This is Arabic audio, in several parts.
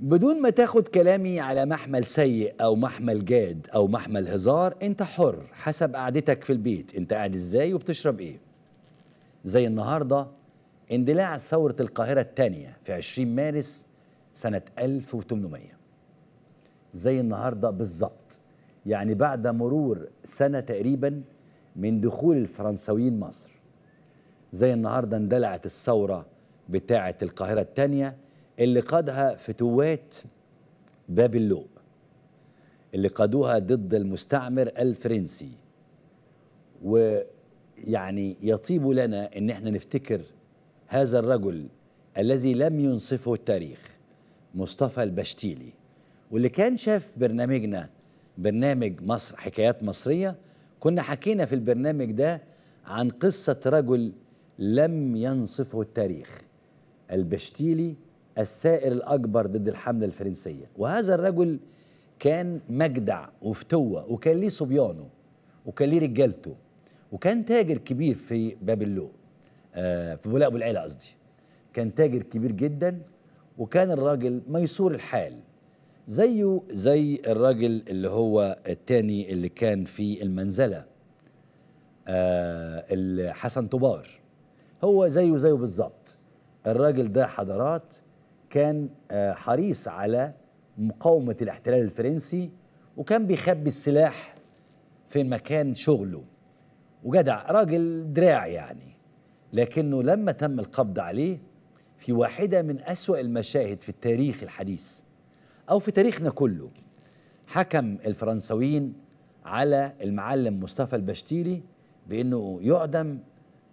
بدون ما تاخد كلامي على محمل سيء او محمل جاد او محمل هزار انت حر حسب قعدتك في البيت انت قاعد ازاي وبتشرب ايه زي النهارده اندلاع ثورة القاهرة الثانية في 20 مارس سنة 1800 زي النهاردة بالظبط يعني بعد مرور سنة تقريبا من دخول الفرنسويين مصر زي النهاردة اندلعت الثورة بتاعة القاهرة الثانية اللي قادها فتوات باب اللؤ اللي قادوها ضد المستعمر الفرنسي ويعني يطيب لنا ان احنا نفتكر هذا الرجل الذي لم ينصفه التاريخ مصطفى البشتيلي واللي كان شاف برنامجنا برنامج مصر حكايات مصرية كنا حكينا في البرنامج ده عن قصة رجل لم ينصفه التاريخ البشتيلي السائر الأكبر ضد الحملة الفرنسية وهذا الرجل كان مجدع وفتوة وكان ليه صبيانه وكان ليه رجالته وكان تاجر كبير في باب اللؤ آه في بولاء ابو العيله قصدي كان تاجر كبير جدا وكان الراجل ميسور الحال زيه زي الراجل اللي هو التاني اللي كان في المنزله آه حسن طبار هو زيه زيه بالظبط الراجل ده حضرات كان آه، حريص على مقاومة الاحتلال الفرنسي وكان بيخبي السلاح في مكان شغله وجدع راجل دراع يعني لكنه لما تم القبض عليه في واحدة من أسوأ المشاهد في التاريخ الحديث أو في تاريخنا كله حكم الفرنسويين على المعلم مصطفى البشتيلي بأنه يعدم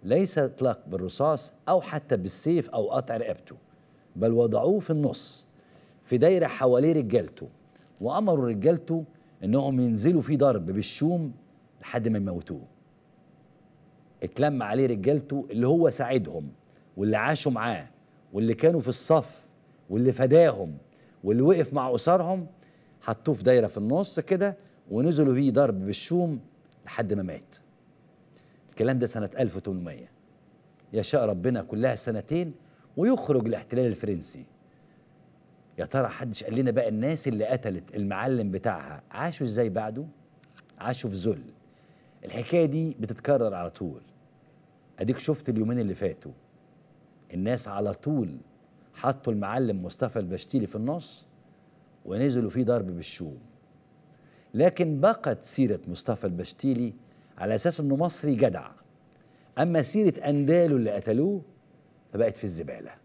ليس إطلاق بالرصاص أو حتى بالسيف أو قطع رقبته بل وضعوه في النص في دايرة حواليه رجالته وأمروا رجالته إنهم ينزلوا فيه ضرب بالشوم لحد ما يموتوه اتلم عليه رجالته اللي هو ساعدهم واللي عاشوا معاه واللي كانوا في الصف واللي فداهم واللي وقف مع أسرهم حطوه في دايرة في النص كده ونزلوا بيه ضرب بالشوم لحد ما مات الكلام ده سنة 1800 يشاء ربنا كلها سنتين ويخرج الاحتلال الفرنسي يا ترى حدش قال لنا بقى الناس اللي قتلت المعلم بتاعها عاشوا ازاي بعده عاشوا في ذل الحكايه دي بتتكرر على طول اديك شفت اليومين اللي فاتوا الناس على طول حطوا المعلم مصطفى البشتيلي في النص ونزلوا فيه ضرب بالشوم لكن بقت سيرة مصطفى البشتيلي على أساس أنه مصري جدع أما سيرة أنداله اللي قتلوه فبقت في الزباله